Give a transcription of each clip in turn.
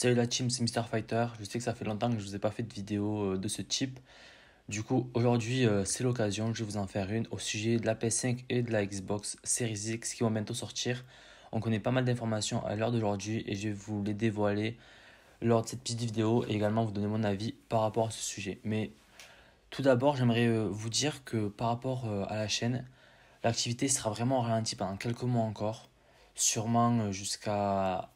Salut la team, c'est Mister Fighter. Je sais que ça fait longtemps que je ne vous ai pas fait de vidéo euh, de ce type. Du coup, aujourd'hui, euh, c'est l'occasion, je vais vous en faire une au sujet de la PS5 et de la Xbox Series X qui vont bientôt sortir. On connaît pas mal d'informations à l'heure d'aujourd'hui et je vais vous les dévoiler lors de cette petite vidéo et également vous donner mon avis par rapport à ce sujet. Mais tout d'abord, j'aimerais euh, vous dire que par rapport à la chaîne, l'activité sera vraiment ralentie pendant quelques mois encore, sûrement jusqu'à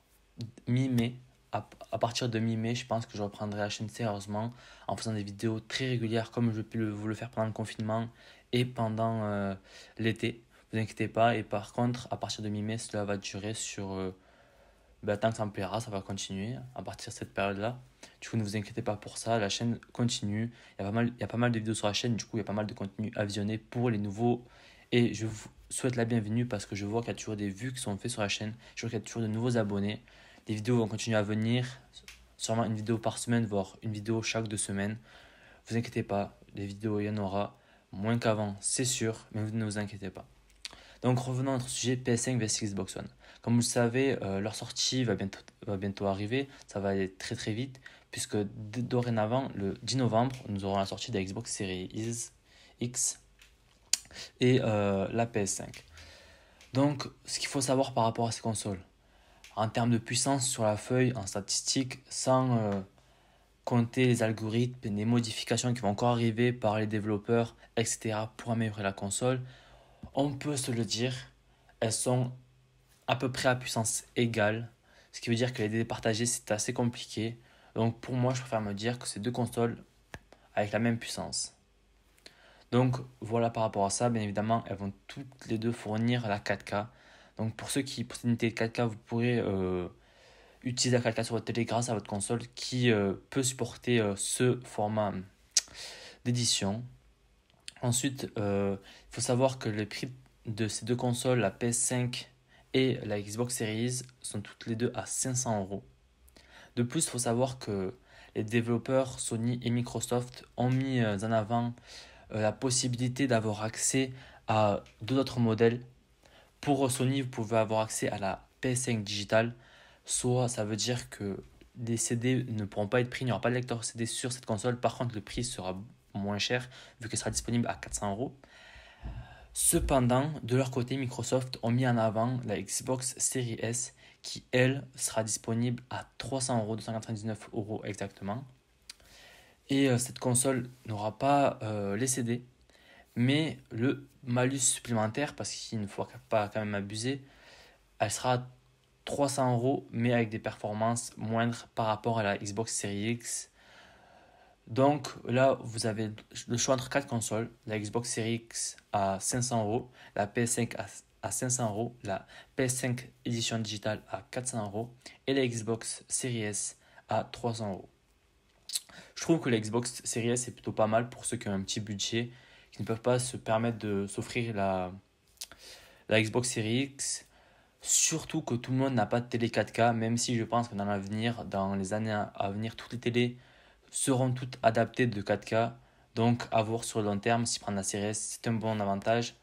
mi-mai à, partir de mi-mai, je pense que je reprendrai la chaîne sérieusement en faisant des vidéos très régulières comme je peux vous le faire pendant le confinement et pendant euh, l'été. Vous inquiétez pas. Et par contre, à partir de mi-mai, cela va durer sur. Euh, bah, tant que ça me plaira, ça va continuer à partir de cette période-là. Du coup, ne vous inquiétez pas pour ça, la chaîne continue. Il y, a pas mal, il y a pas mal de vidéos sur la chaîne, du coup, il y a pas mal de contenu à visionner pour les nouveaux. Et je vous souhaite la bienvenue parce que je vois qu'il y a toujours des vues qui sont faites sur la chaîne. Je vois qu'il y a toujours de nouveaux abonnés. Les vidéos vont continuer à venir, sûrement une vidéo par semaine, voire une vidéo chaque deux semaines. Vous inquiétez pas, les vidéos il y en aura, moins qu'avant, c'est sûr, mais vous ne vous inquiétez pas. Donc revenons à notre sujet PS5 vs Xbox One. Comme vous le savez, euh, leur sortie va bientôt, va bientôt arriver, ça va aller très très vite, puisque dorénavant, le 10 novembre, nous aurons la sortie de la Xbox Series X et euh, la PS5. Donc ce qu'il faut savoir par rapport à ces consoles, en termes de puissance sur la feuille, en statistique, sans euh, compter les algorithmes, et les modifications qui vont encore arriver par les développeurs, etc., pour améliorer la console, on peut se le dire, elles sont à peu près à puissance égale, ce qui veut dire que les départagées c'est assez compliqué. Donc pour moi, je préfère me dire que c'est deux consoles avec la même puissance. Donc voilà par rapport à ça, bien évidemment, elles vont toutes les deux fournir la 4K, donc pour ceux qui possèdent une télé 4K, vous pourrez euh, utiliser la 4K sur votre télé grâce à votre console qui euh, peut supporter euh, ce format d'édition. Ensuite, il faut savoir que les prix de ces deux consoles, la PS5 et la Xbox Series, sont toutes les deux à 500 euros. De plus, il faut savoir que les développeurs Sony et Microsoft ont mis en avant la possibilité d'avoir accès à deux autres modèles pour Sony, vous pouvez avoir accès à la PS5 digitale, soit ça veut dire que les CD ne pourront pas être pris, il n'y aura pas de lecteur CD sur cette console, par contre le prix sera moins cher vu qu'elle sera disponible à 400 euros. Cependant, de leur côté, Microsoft ont mis en avant la Xbox Series S qui, elle, sera disponible à 300 euros, 299 euros exactement. Et euh, cette console n'aura pas euh, les CD, mais le malus supplémentaire, parce qu'il ne faut pas quand même abuser, elle sera à 300 euros, mais avec des performances moindres par rapport à la Xbox Series X. Donc là, vous avez le choix entre quatre consoles la Xbox Series X à 500 euros, la PS5 à 500 euros, la PS5 édition digitale à 400 euros et la Xbox Series S à 300 euros. Je trouve que la Xbox Series S est plutôt pas mal pour ceux qui ont un petit budget qui ne peuvent pas se permettre de s'offrir la, la Xbox Series X. Surtout que tout le monde n'a pas de télé 4K, même si je pense que dans l'avenir, dans les années à venir, toutes les télés seront toutes adaptées de 4K. Donc, à voir sur le long terme, si prendre la Series, c'est un bon avantage.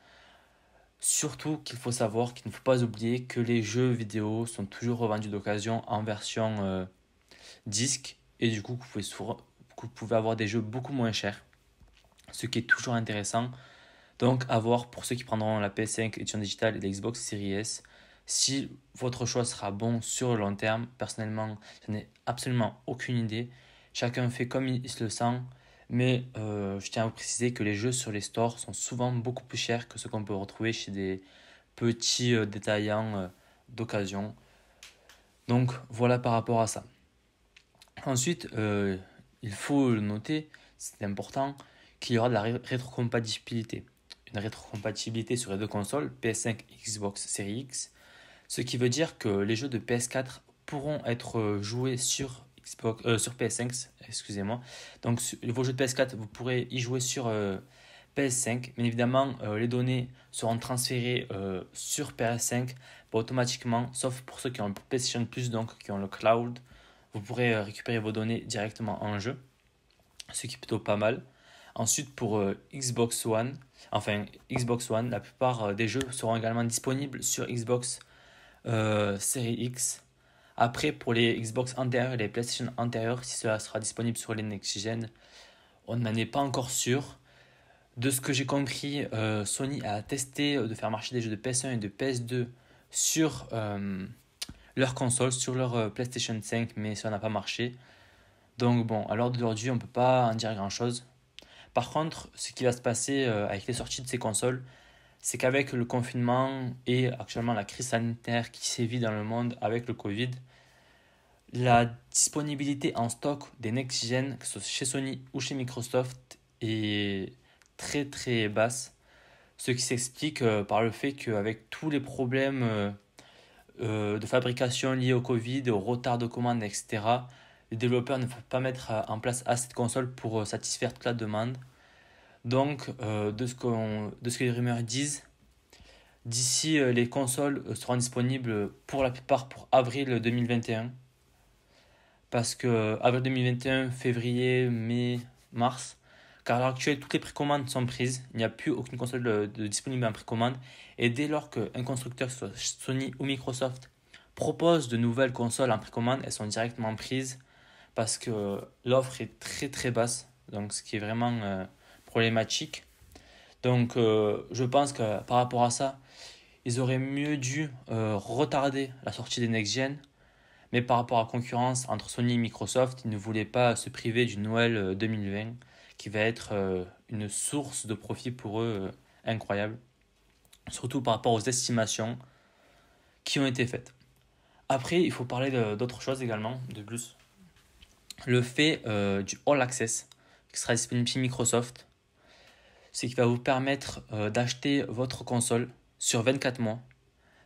Surtout qu'il faut savoir qu'il ne faut pas oublier que les jeux vidéo sont toujours revendus d'occasion en version euh, disque. Et du coup, vous pouvez avoir des jeux beaucoup moins chers ce qui est toujours intéressant. Donc à voir pour ceux qui prendront la PS5 édition digitale et l'Xbox Xbox Series S si votre choix sera bon sur le long terme. Personnellement, je n'ai absolument aucune idée. Chacun fait comme il se le sent. Mais euh, je tiens à vous préciser que les jeux sur les stores sont souvent beaucoup plus chers que ce qu'on peut retrouver chez des petits euh, détaillants euh, d'occasion. Donc voilà par rapport à ça. Ensuite, il faut le noter, c'est important, qu'il y aura de la rétrocompatibilité. Une rétrocompatibilité sur les deux consoles, PS5 et Xbox Series X, ce qui veut dire que les jeux de PS4 pourront être euh, joués sur, Xbox, euh, sur PS5. Excusez-moi. Donc vos jeux de PS4, vous pourrez y jouer sur euh, PS5. Mais évidemment, les données seront transférées sur PS5 automatiquement, sauf pour ceux qui ont le PlayStation Plus, donc qui ont le cloud. Vous pourrez récupérer vos données directement en jeu, ce qui est plutôt pas mal. Ensuite, pour euh, Xbox One, enfin Xbox One, la plupart euh, des jeux seront également disponibles sur Xbox euh, Series X. Après, pour les Xbox antérieurs et les PlayStation antérieurs, si cela sera disponible sur les next on n'en est pas encore sûr. De ce que j'ai compris, euh, Sony a testé de faire marcher des jeux de PS1 et de PS2 sur euh, leur console, sur leur PlayStation 5, mais ça n'a pas marché. Donc bon, à l'heure d'aujourd'hui, on ne peut pas en dire grand-chose. Par contre, ce qui va se passer euh, avec les sorties de ces consoles, c'est qu'avec le confinement et actuellement la crise sanitaire qui sévit dans le monde avec le Covid, la disponibilité en stock des next gen, que chez Sony ou chez Microsoft, est très très basse. Ce qui s'explique euh, par le fait qu'avec tous les problèmes euh, de fabrication liés au Covid, au retard de commande, etc., les développeurs ne peuvent pas mettre euh, en place assez de consoles pour euh, satisfaire toute la demande. Donc, euh, de, ce de, ce que les rumeurs disent, d'ici les consoles seront disponibles pour la plupart pour avril 2021. Parce que avril 2021, février, mai, mars, car à l'heure actuelle, toutes les précommandes sont prises. Il n'y a plus aucune console de, disponible en précommande. Et dès lors qu'un constructeur, soit Sony ou Microsoft, propose de nouvelles consoles en précommande, elles sont directement prises parce que l'offre est très très basse, donc ce qui est vraiment euh, problématique. Donc euh, je pense que par rapport à ça, ils auraient mieux dû euh, retarder la sortie des next gen, mais par rapport à la concurrence entre Sony et Microsoft, ils ne voulaient pas se priver du Noël 2020 qui va être une source de profit pour eux incroyable, surtout par rapport aux estimations qui ont été faites. Après, il faut parler d'autres choses également, de plus le fait euh, du All Access qui sera disponible chez Microsoft, Ce qui va vous permettre euh, d'acheter votre console sur 24 mois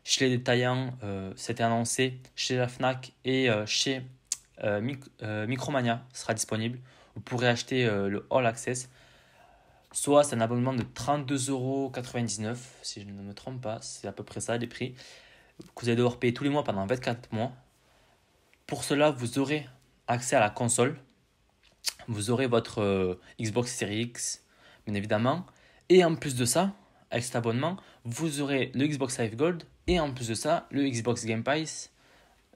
chez les détaillants, euh, c'était annoncé chez la FNAC et chez Micromania sera disponible. Vous pourrez acheter le All Access. Soit c'est un abonnement de 32,99€, si je ne me trompe pas, c'est à peu près ça les prix, que vous allez devoir payer tous les mois pendant 24 mois. Pour cela, vous aurez accès à la console. Vous aurez votre euh, Xbox Series X, bien évidemment. Et en plus de ça, avec cet abonnement, vous aurez le Xbox Live Gold et en plus de ça, le Xbox Game Pass,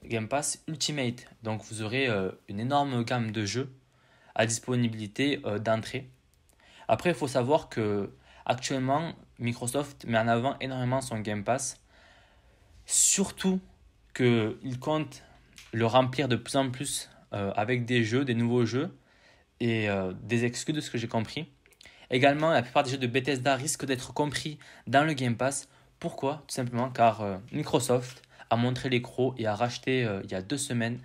Game Ultimate. Donc vous aurez euh, une énorme gamme de jeux à disponibilité euh, d'entrée. Après, il faut savoir que actuellement, Microsoft met en avant énormément son Game Pass, surtout qu'il compte le remplir de plus en plus euh, avec des jeux, des nouveaux jeux et euh, des excuses de ce que j'ai compris. Également, la plupart des jeux de Bethesda risquent d'être compris dans le Game Pass. Pourquoi Tout simplement car euh, Microsoft a montré les et a racheté il y a deux semaines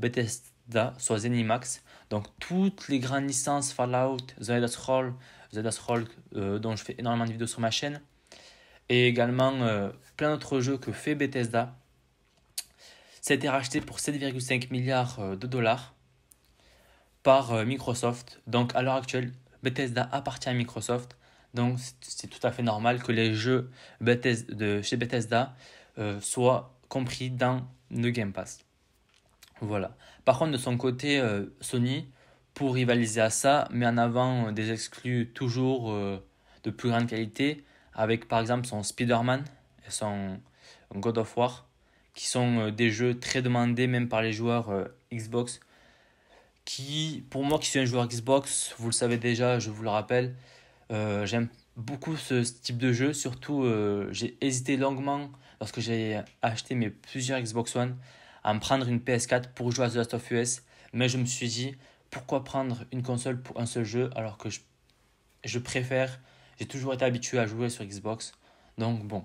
Bethesda, soit Zenimax. Donc toutes les grandes licences Fallout, The Elder Scrolls, The Elder Scrolls dont je fais énormément de vidéos sur ma chaîne, et également plein d'autres jeux que fait Bethesda ça a été racheté pour 7,5 milliards euh, de dollars par euh, Microsoft. Donc à l'heure actuelle, Bethesda appartient à Microsoft. Donc c'est tout à fait normal que les jeux Bethesda, de chez Bethesda euh, soient compris dans le Game Pass. Voilà. Par contre, de son côté, Sony, pour rivaliser à ça, met en avant des exclus toujours de plus grande qualité, avec par exemple son Spider-Man et son God of War qui sont euh, des jeux très demandés même par les joueurs euh, Xbox. Qui, pour moi qui suis un joueur Xbox, vous le savez déjà, je vous le rappelle, euh, j'aime beaucoup ce, type de jeu. Surtout, j'ai hésité longuement lorsque j'ai acheté mes plusieurs Xbox One à me prendre une PS4 pour jouer à The Last of Us. Mais je me suis dit, pourquoi prendre une console pour un seul jeu alors que je préfère, j'ai toujours été habitué à jouer sur Xbox. Donc bon,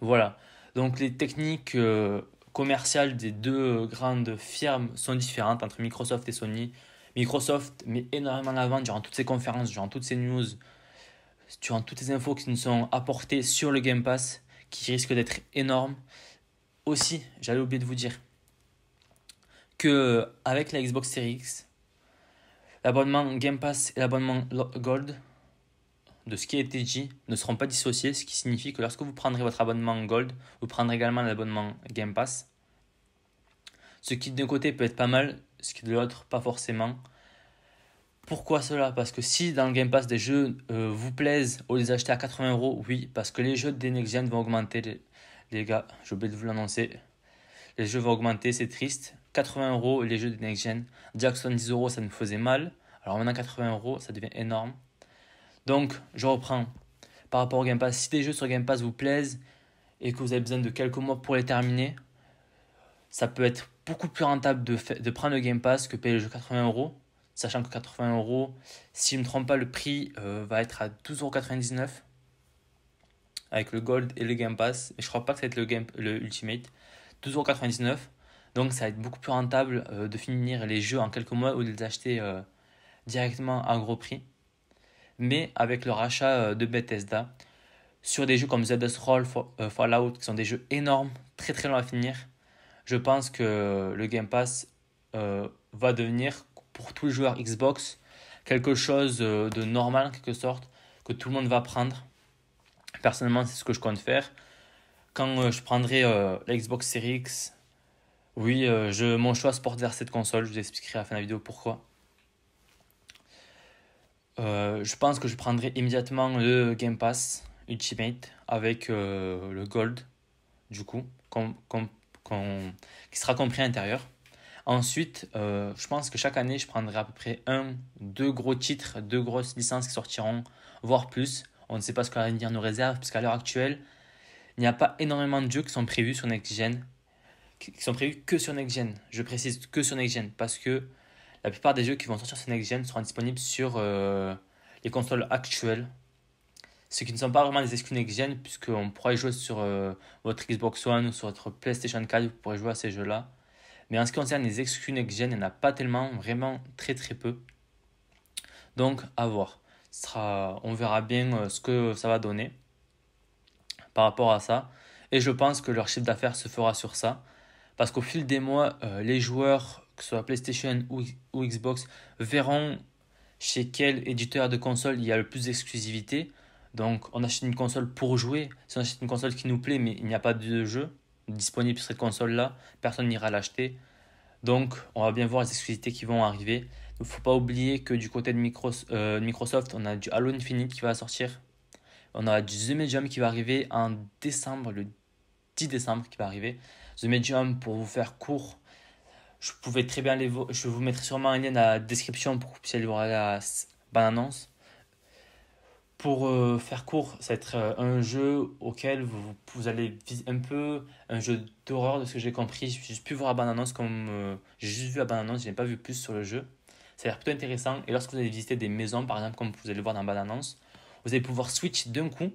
voilà. Donc les techniques euh, commerciales des deux grandes firmes sont différentes entre Microsoft et Sony. Microsoft met énormément en avant durant toutes ses conférences, durant toutes ces news, durant toutes les infos qui nous sont apportées sur le Game Pass, qui risque d'être énorme. Aussi, j'allais oublier de vous dire que avec la Xbox Series X, l'abonnement Game Pass et l'abonnement Gold de ce qui a été dit ne seront pas dissociés, ce qui signifie que lorsque vous prendrez votre abonnement Gold, vous prendrez également l'abonnement Game Pass. Ce qui d'un côté peut être pas mal, ce qui de l'autre pas forcément. Pourquoi cela Parce que si dans le Game Pass des jeux euh, vous plaisent ou les achetez à 80 euros, oui, parce que les jeux de Gen vont augmenter, les, gars, j'ai oublié de vous l'annoncer. Les jeux vont augmenter, c'est triste. 80 euros les jeux de Next Gen. Jackson 10 euros, ça nous faisait mal. Alors maintenant 80 euros, ça devient énorme. Donc, je reprends. Par rapport au Game Pass, si des jeux sur Game Pass vous plaisent et que vous avez besoin de quelques mois pour les terminer, ça peut être beaucoup plus rentable de, de prendre le Game Pass que payer le jeu 80 euros. Sachant que 80 euros, si je ne me trompe pas, le prix euh, va être à 12,99€ avec le Gold et le Game Pass. Et je crois pas que ça va être le, game, le Ultimate. 12,99€. Donc ça va être beaucoup plus rentable euh, de finir les jeux en quelques mois ou de les acheter euh, directement à gros prix mais avec le rachat euh, de Bethesda sur des jeux comme Zelda Roll, euh, Fallout, qui sont des jeux énormes, très très longs à finir, je pense que le Game Pass euh, va devenir pour tous les joueurs Xbox quelque chose de normal en quelque sorte, que tout le monde va prendre. Personnellement, c'est ce que je compte faire. Quand je prendrai la Xbox Series X, oui, je, mon choix se porte vers cette console, je vous expliquerai à la fin de la vidéo pourquoi. Euh, je pense que je prendrai immédiatement le Game Pass Ultimate avec euh, le Gold, du coup, qui sera compris à l'intérieur. Ensuite, euh, je pense que chaque année, je prendrai à peu près un, deux gros titres, deux grosses licences qui sortiront, voire plus. On ne sait pas ce que l'avenir nous réserve, puisqu'à l'heure actuelle, il n'y a pas énormément de jeux qui sont prévus sur Next Gen, qui sont prévus que sur Next Gen. Je précise que sur Next Gen, parce que la plupart des jeux qui vont sortir sur Next Gen seront disponibles sur euh, les consoles actuelles. Ce qui ne sont pas vraiment des exclus Next Gen, puisqu'on pourrait y jouer sur euh, votre Xbox One ou sur votre PlayStation 4, vous pourrez jouer à ces jeux-là. Mais en ce qui concerne les exclus Next Gen, il n'y en a pas tellement, vraiment très très peu. Donc, à voir. on verra bien euh, ce que ça va donner par rapport à ça. Et je pense que leur chiffre d'affaires se fera sur ça. Parce qu'au fil des mois, les joueurs que ce soit PlayStation ou, Xbox, Verrons chez quel éditeur de console il y a le plus d'exclusivité. Donc on achète une console pour jouer. Si on achète une console qui nous plaît mais il n'y a pas de jeu disponible sur cette console-là, personne n'ira l'acheter. Donc on va bien voir les exclusivités qui vont arriver. Il ne faut pas oublier que du côté de Microsoft, euh, Microsoft, on a du Halo Infinite qui va sortir. On a du The Medium qui va arriver en décembre, le 10 décembre qui va arriver. The Medium, pour vous faire court, je pouvais très bien les Je vous mettrai sûrement un lien dans la description pour que vous puissiez aller voir la bande Pour euh, faire court, ça va être euh, un jeu auquel vous, allez un peu un jeu d'horreur de ce que j'ai compris. J'ai juste pu voir la comme euh, j'ai juste vu la je n'ai pas vu plus sur le jeu. Ça a l'air plutôt intéressant. Et lorsque vous allez visiter des maisons, par exemple, comme vous allez le voir dans la bande annonce, vous allez pouvoir switch d'un coup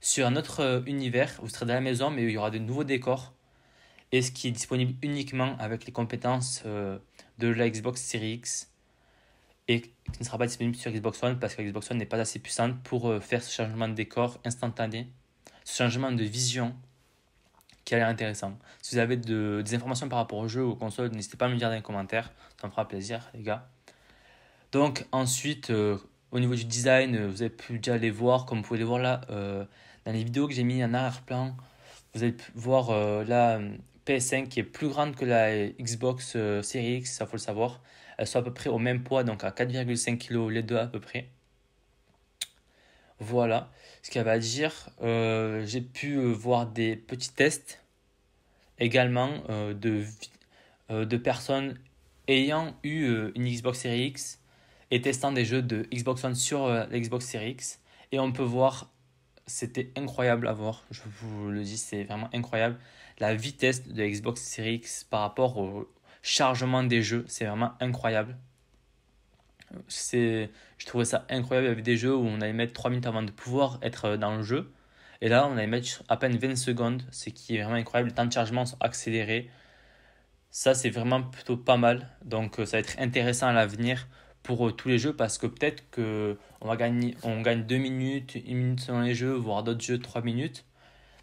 sur un autre univers. Vous serez dans la maison, mais il y aura de nouveaux décors et ce qui est disponible uniquement avec les compétences euh, de la Xbox Series X et qui ne sera pas disponible sur Xbox One parce que la Xbox One n'est pas assez puissante pour euh, faire ce changement de décor instantané, ce changement de vision qui a l'air intéressant. Si vous avez des informations par rapport au jeu ou aux consoles, n'hésitez pas à me dire dans les commentaires, ça me fera plaisir les gars. Donc ensuite, euh, au niveau du design, vous avez pu déjà les voir, comme vous pouvez les voir là, dans les vidéos que j'ai mis en arrière-plan, vous avez pu voir là PS5 qui est plus grande que la Xbox euh, Series X, ça faut le savoir. Elles sont à peu près au même poids, donc à 4,5 kg les deux à peu près. Voilà ce qui va dire. Euh, j'ai pu euh, voir des petits tests également de, de personnes ayant eu une Xbox Series X et testant des jeux de Xbox One sur la Xbox Series X. Et on peut voir, c'était incroyable à voir, je vous le dis, c'est vraiment incroyable la vitesse de Xbox Series X par rapport au chargement des jeux. C'est vraiment incroyable. je trouvais ça incroyable. avec des jeux où on allait mettre 3 minutes avant de pouvoir être dans le jeu. Et là, on allait mettre à peine 20 secondes, ce qui est vraiment incroyable. Les temps de chargement sont accélérés. Ça, c'est vraiment plutôt pas mal. Donc, euh, ça va être intéressant à l'avenir pour euh, tous les jeux parce que peut-être que on va gagner gagne 2 minutes, 1 minute selon les jeux, voire d'autres jeux 3 minutes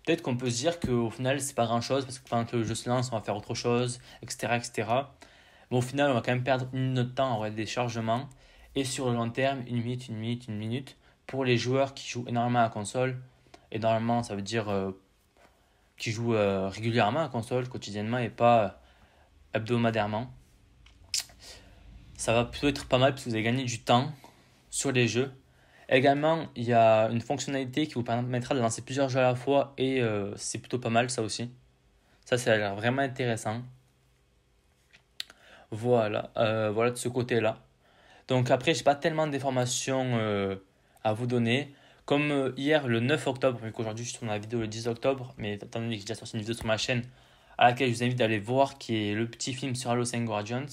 peut-être qu'on peut se dire qu'au final, c'est pas grand-chose, parce que pendant que le jeu se lance, on va faire autre chose, etc. etc. Mais au final, on va quand même perdre une minute de temps en des chargements. Et sur le long terme, une minute, une minute, une minute. Pour les joueurs qui jouent énormément à console console, normalement ça veut dire euh, qui jouent euh, régulièrement à console, quotidiennement et pas euh, hebdomadairement. Ça va plutôt être pas mal parce que vous allez gagner du temps sur les jeux Également, il y a une fonctionnalité qui vous permettra de lancer plusieurs jeux à la fois et euh, c'est plutôt pas mal ça aussi. Ça, c'est vraiment intéressant. Voilà, euh, voilà de ce côté-là. Donc après, je n'ai pas tellement d'informations euh, à vous donner. Comme hier le 9 octobre, vu qu'aujourd'hui je tourne la vidéo le 10 octobre, mais attendez, que j'ai déjà sorti une vidéo sur ma chaîne à laquelle je vous invite d'aller voir, qui est le petit film sur Halo 5 Guardians.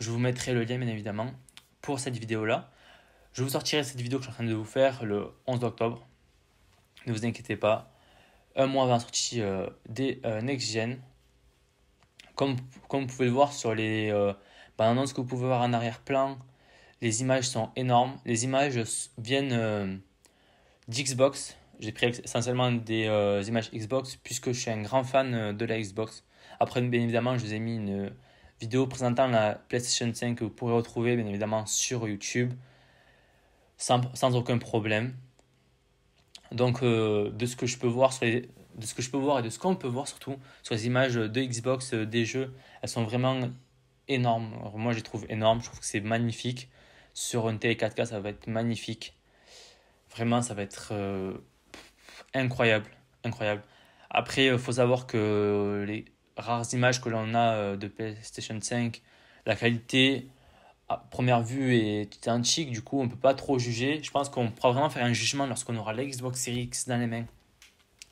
Je vous mettrai le lien bien évidemment pour cette vidéo-là. Je vous sortirai cette vidéo que je suis en train de vous faire le 11 octobre. Ne vous inquiétez pas. Un mois avant la sortie euh, des euh, Next Gen. Comme, comme vous pouvez le voir sur les pendant euh, bah, ce que vous pouvez voir en arrière-plan, les images sont énormes. Les images viennent d'Xbox. J'ai pris essentiellement des images Xbox puisque je suis un grand fan de la Xbox. Après, bien évidemment, je vous ai mis une vidéo présentant la PlayStation 5 que vous pourrez retrouver bien évidemment sur YouTube sans, aucun problème. Donc, euh, de ce que je peux voir de ce que je peux voir et de ce qu'on peut voir surtout sur les images de Xbox euh, des jeux, elles sont vraiment énormes. moi, je les trouve énormes. Je trouve que c'est magnifique. Sur un télé 4K, ça va être magnifique. Vraiment, ça va être euh, incroyable, incroyable. Après, il faut savoir que les rares images que l'on a de PlayStation 5, la qualité première vue est un chic, du coup on peut pas trop juger. Je pense qu'on pourra vraiment faire un jugement lorsqu'on aura la Xbox Series X dans les mains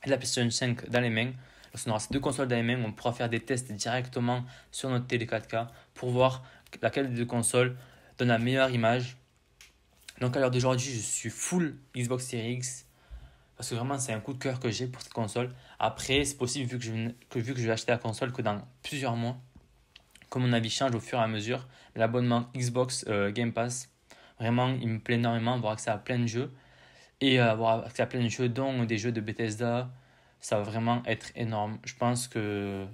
et la PlayStation 5 dans les mains. Lorsqu'on aura ces deux consoles dans les mains, on pourra faire des tests directement sur notre télé 4K pour voir laquelle des deux consoles donne la meilleure image. Donc à l'heure d'aujourd'hui, je suis full Xbox Series X parce que vraiment c'est un coup de cœur que j'ai pour cette console. Après, c'est possible vu que je, que, vu que je vais acheter la console que dans plusieurs mois, comme mon avis change au fur et à mesure, l'abonnement Xbox euh, Game Pass, vraiment, il me plaît énormément, avoir accès à plein de jeux. Et euh, avoir accès à plein de jeux, dont des jeux de Bethesda, ça va vraiment être énorme. Je pense que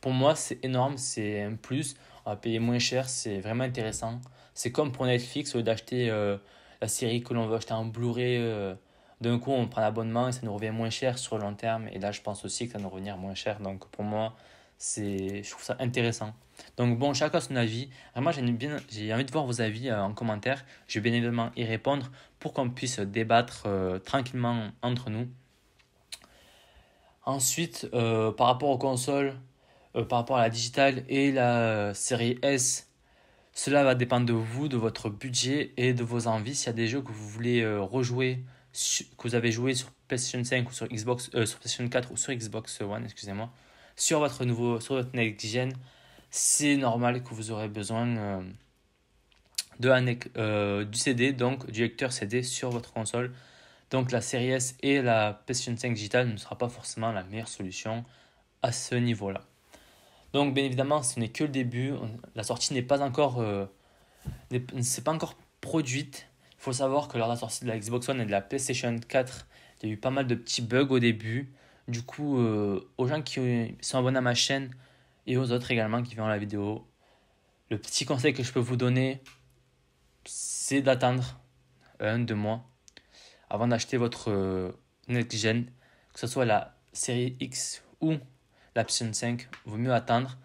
pour moi, c'est énorme, c'est un plus. On va payer moins cher, c'est vraiment intéressant. C'est comme pour Netflix, au lieu d'acheter euh, la série que l'on veut acheter en Blu-ray, d'un coup, on prend l'abonnement et ça nous revient moins cher sur le long terme. Et là, je pense aussi que ça nous revenir moins cher. Donc pour moi, c'est je trouve ça intéressant. Donc bon, chacun son avis. Moi, j'ai envie de voir vos avis euh, en commentaire. Je vais bien évidemment y répondre pour qu'on puisse débattre euh, tranquillement entre nous. Ensuite, euh, par rapport aux consoles, par rapport à la digitale et la série S, cela va dépendre de vous, de votre budget et de vos envies. S'il y a des jeux que vous voulez rejouer, que vous avez joué sur PlayStation 5 ou sur Xbox, sur PlayStation 4 ou sur Xbox One, excusez-moi, sur votre nouveau, sur votre next c'est normal que vous aurez besoin euh, de un, euh, du CD, donc du lecteur CD sur votre console. Donc la série S et la PlayStation 5 Digital ne sera pas forcément la meilleure solution à ce niveau-là. Donc bien évidemment, ce n'est que le début. La sortie n'est pas encore, euh, pas encore produite. Il faut savoir que lors de la sortie de la Xbox One et de la PlayStation 4, il y a eu pas mal de petits bugs au début. Du coup, euh, aux gens qui sont abonnés à ma chaîne et aux autres également qui verront la vidéo, le petit conseil que je peux vous donner, c'est d'attendre un, deux mois avant d'acheter votre euh, next gen, que ce soit la série X ou la ps 5, vaut mieux attendre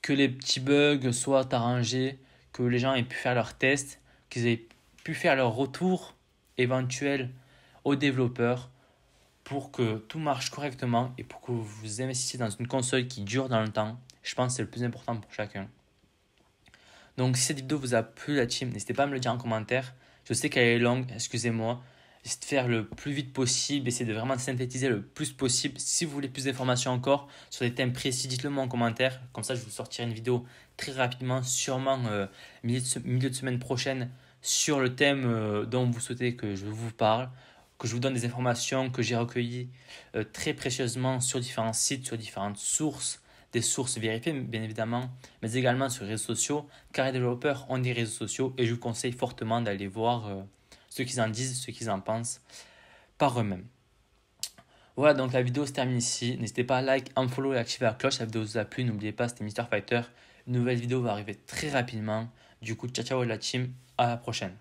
que les petits bugs soient arrangés, que les gens aient pu faire leurs tests, qu'ils aient pu faire leur retour éventuel aux développeurs pour que tout marche correctement et pour que vous investissiez dans une console qui dure dans le temps, je pense que c'est le plus important pour chacun. Donc si cette vidéo vous a plu la team, n'hésitez pas à me le dire en commentaire. Je sais qu'elle est longue, excusez-moi. J'essaie de faire le plus vite possible, essayer de vraiment synthétiser le plus possible. Si vous voulez plus d'informations encore sur des thèmes précis, dites-le moi en commentaire. Comme ça, je vous sortirai une vidéo très rapidement, sûrement euh, milieu, de, semaine prochaine, sur le thème euh, dont vous souhaitez que je vous parle que je vous donne des informations que j'ai recueillies euh, très précieusement sur différents sites, sur différentes sources, des sources vérifiées bien évidemment, mais également sur les réseaux sociaux, car les développeurs ont des réseaux sociaux et je vous conseille fortement d'aller voir euh, ce qu'ils en disent, ce qu'ils en pensent par eux-mêmes. Voilà, donc la vidéo se termine ici. N'hésitez pas à like, me follow et à activer la cloche. La vidéo vous a plu. N'oubliez pas, c'était Mister Fighter. Une nouvelle vidéo va arriver très rapidement. Du coup, ciao ciao la team. À la prochaine.